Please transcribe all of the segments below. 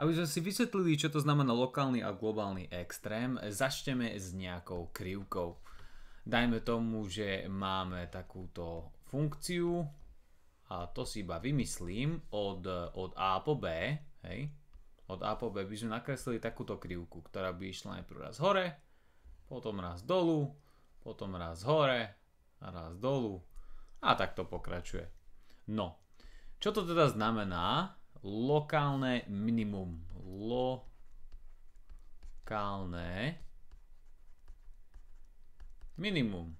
Aby sme si vysvetlili, čo to znamená lokálny a globálny extrém, začneme s nejakou krivkou. Dajme tomu, že máme takúto funkciu, a to si iba vymyslím, od, od A po B, hej, od A po B by sme nakreslili takúto krivku, ktorá by išla najprv raz hore, potom raz dolu, potom raz hore, raz dolu a tak to pokračuje. No, čo to teda znamená? lokálne minimum. Lokálne minimum.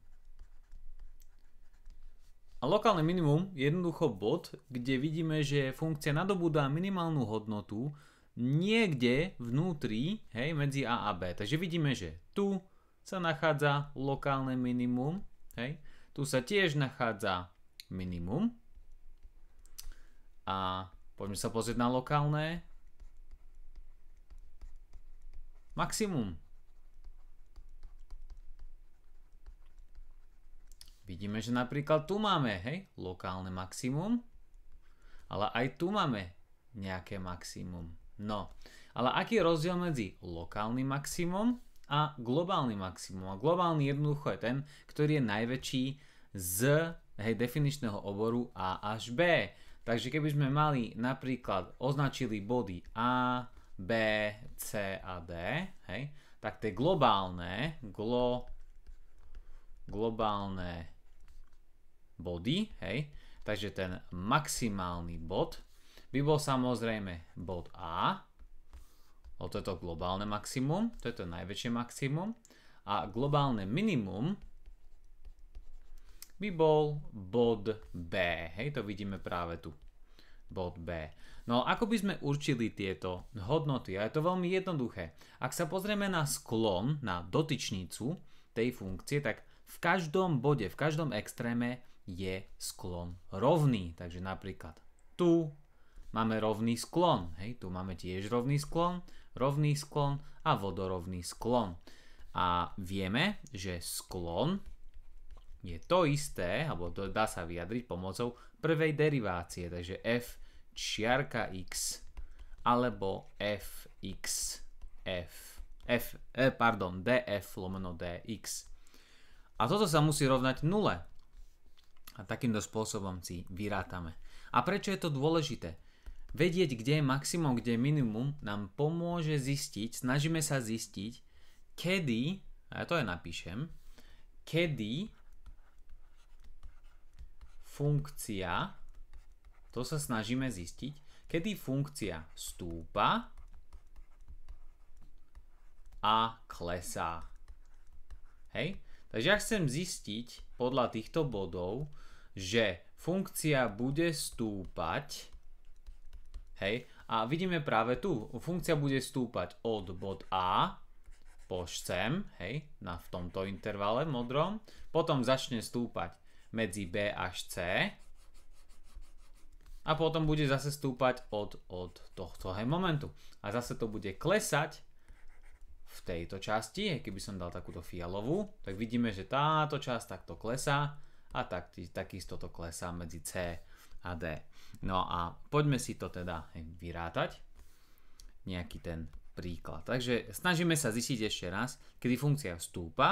A lokálne minimum je jednoducho bod, kde vidíme, že funkcia nadobúda minimálnu hodnotu niekde vnútri, hej, medzi A a B. Takže vidíme, že tu sa nachádza lokálne minimum, hej, tu sa tiež nachádza minimum a Poďme sa pozrieť na lokálne. Maximum. Vidíme, že napríklad tu máme, hej, lokálne maximum, ale aj tu máme nejaké maximum. No, ale aký je rozdiel medzi lokálnym maximum a globálnym maximum? A globálny jednoducho je ten, ktorý je najväčší z hej, definičného oboru A až B. Takže keby sme mali napríklad označili body A, B, C a D, hej, tak tie globálne, glo, globálne body, hej, takže ten maximálny bod by bol samozrejme bod A, to je to globálne maximum, to je to najväčšie maximum, a globálne minimum by bol bod B. Hej, to vidíme práve tu. Bod B. No ako by sme určili tieto hodnoty? A je to veľmi jednoduché. Ak sa pozrieme na sklon, na dotyčnicu tej funkcie, tak v každom bode, v každom extréme je sklon rovný. Takže napríklad tu máme rovný sklon. Hej, tu máme tiež rovný sklon, rovný sklon a vodorovný sklon. A vieme, že sklon je to isté, alebo to dá sa vyjadriť pomocou prvej derivácie, takže f čiarka x alebo fx f, f e, pardon, df lomeno dx. A toto sa musí rovnať nule. A takýmto spôsobom si vyrátame. A prečo je to dôležité? Vedieť, kde je maximum, kde je minimum, nám pomôže zistiť, snažíme sa zistiť, kedy, a ja to aj napíšem, kedy funkcia, to sa snažíme zistiť, kedy funkcia stúpa a klesá. Hej? Takže ja chcem zistiť podľa týchto bodov, že funkcia bude stúpať hej, a vidíme práve tu, funkcia bude stúpať od bod A po sem, hej, na, v tomto intervale modrom, potom začne stúpať medzi B až C a potom bude zase stúpať od, od tohto momentu. A zase to bude klesať v tejto časti, keby som dal takúto fialovú, tak vidíme, že táto časť takto klesá a tak, takisto to klesá medzi C a D. No a poďme si to teda vyrátať, nejaký ten príklad. Takže snažíme sa zistiť ešte raz, kedy funkcia vstúpa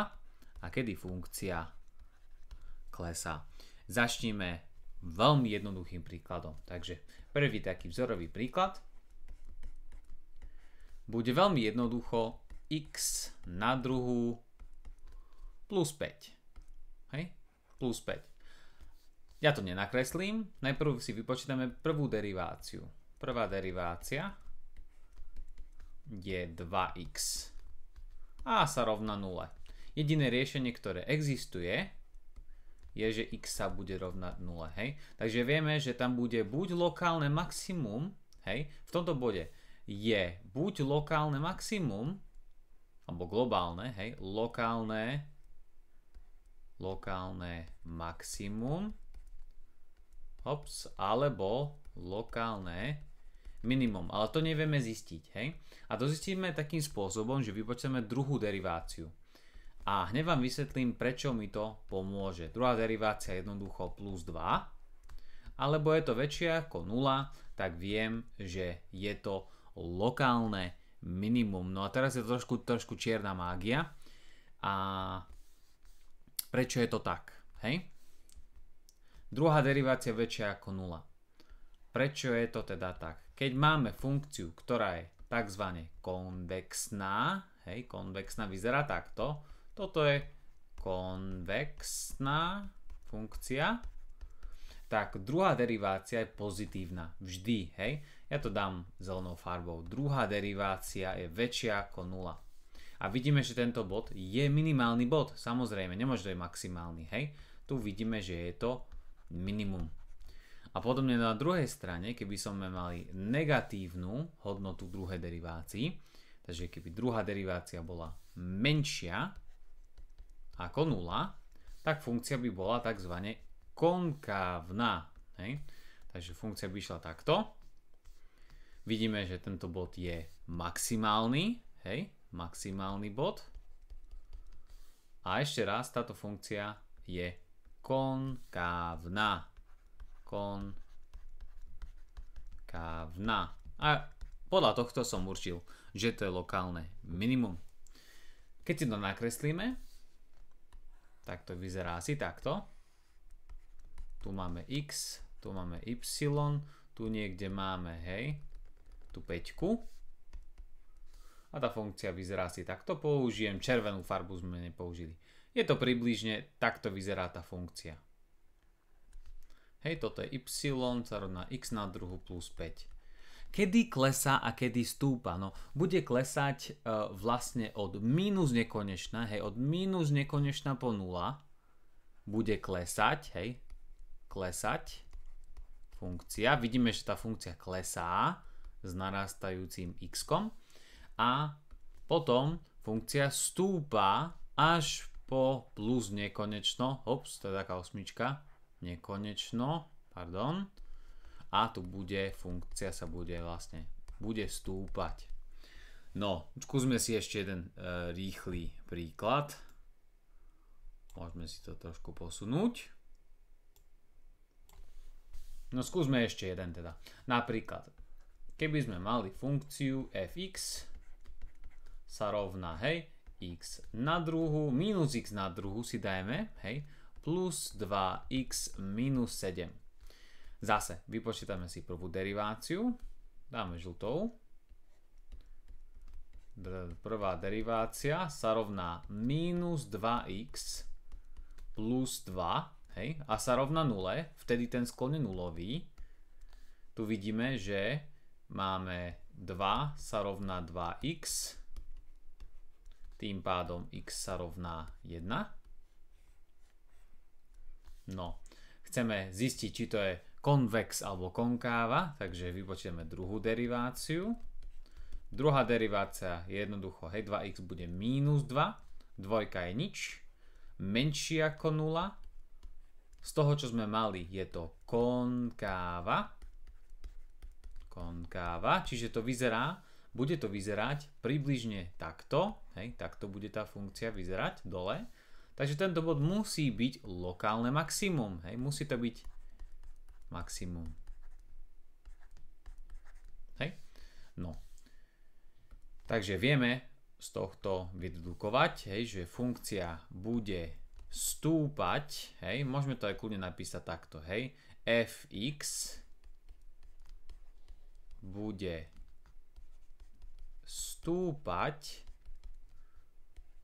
a kedy funkcia klesá. Začneme veľmi jednoduchým príkladom. Takže prvý taký vzorový príklad bude veľmi jednoducho x na druhú plus 5. Hej? Plus 5. Ja to nenakreslím. Najprv si vypočítame prvú deriváciu. Prvá derivácia je 2x a sa rovná 0. Jediné riešenie, ktoré existuje, je, že x sa bude rovnať 0, hej. Takže vieme, že tam bude buď lokálne maximum, hej, v tomto bode je buď lokálne maximum, alebo globálne, hej, lokálne, lokálne maximum, hops, alebo lokálne minimum, ale to nevieme zistiť, hej. A to zistíme takým spôsobom, že vypočteme druhú deriváciu. A hneď vám vysvetlím, prečo mi to pomôže. Druhá derivácia je jednoducho plus 2, alebo je to väčšie ako 0, tak viem, že je to lokálne minimum. No a teraz je to trošku, trošku čierna mágia. A prečo je to tak? Hej? Druhá derivácia je väčšia ako 0. Prečo je to teda tak? Keď máme funkciu, ktorá je tzv. konvexná, hej, konvexná vyzerá takto, toto je konvexná funkcia. Tak druhá derivácia je pozitívna. Vždy, hej? Ja to dám zelenou farbou. Druhá derivácia je väčšia ako 0. A vidíme, že tento bod je minimálny bod. Samozrejme, nemôže to je maximálny, hej? Tu vidíme, že je to minimum. A podobne na druhej strane, keby sme mali negatívnu hodnotu druhej derivácii, takže keby druhá derivácia bola menšia, ako 0, tak funkcia by bola tzv. konkávna. Hej? Takže funkcia by išla takto. Vidíme, že tento bod je maximálny. Hej? Maximálny bod. A ešte raz, táto funkcia je konkávna. Konkávna. A podľa tohto som určil, že to je lokálne minimum. Keď si to nakreslíme, tak to vyzerá asi takto. Tu máme x, tu máme y, tu niekde máme, hej, tú peťku. A tá funkcia vyzerá asi takto. Použijem červenú farbu, sme nepoužili. Je to približne, takto vyzerá tá funkcia. Hej, toto je y, sa rovná x na druhu plus 5. Kedy klesá a kedy stúpa? No, bude klesať e, vlastne od mínus nekonečná, hej, od mínus nekonečná po nula bude klesať, hej, klesať funkcia. Vidíme, že tá funkcia klesá s narastajúcim x -kom. a potom funkcia stúpa až po plus nekonečno, hops, to je taká osmička, nekonečno, pardon, a tu bude, funkcia sa bude vlastne, bude stúpať. No, skúsme si ešte jeden e, rýchly príklad. Môžeme si to trošku posunúť. No skúsme ešte jeden teda. Napríklad, keby sme mali funkciu fx sa rovná, hej, x na druhu, minus x na druhu si dajme, hej, plus 2x minus 7. Zase vypočítame si prvú deriváciu, dáme žltou. Prvá derivácia sa rovná minus 2x plus 2 hej, a sa rovná 0, vtedy ten sklon je nulový. Tu vidíme, že máme 2 sa rovná 2x, tým pádom x sa rovná 1. No, chceme zistiť, či to je konvex alebo konkáva, takže vypočítame druhú deriváciu. Druhá derivácia je jednoducho, hej, 2x bude minus 2, dvojka je nič, menší ako 0. Z toho, čo sme mali, je to konkáva. Konkáva, čiže to vyzerá, bude to vyzerať približne takto, hej, takto bude tá funkcia vyzerať dole. Takže tento bod musí byť lokálne maximum, hej, musí to byť maximum. Hej? No. Takže vieme z tohto vydedukovať, hej, že funkcia bude stúpať, hej, môžeme to aj kľudne napísať takto, hej, fx bude stúpať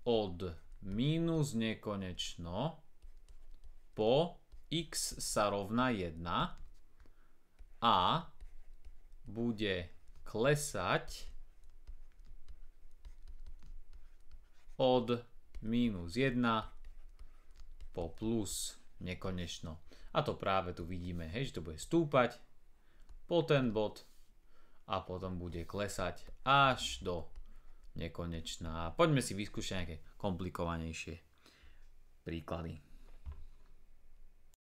od minus nekonečno po x sa rovná 1 a bude klesať od minus 1 po plus nekonečno. A to práve tu vidíme, hej, že to bude stúpať po ten bod a potom bude klesať až do nekonečná. Poďme si vyskúšať nejaké komplikovanejšie príklady.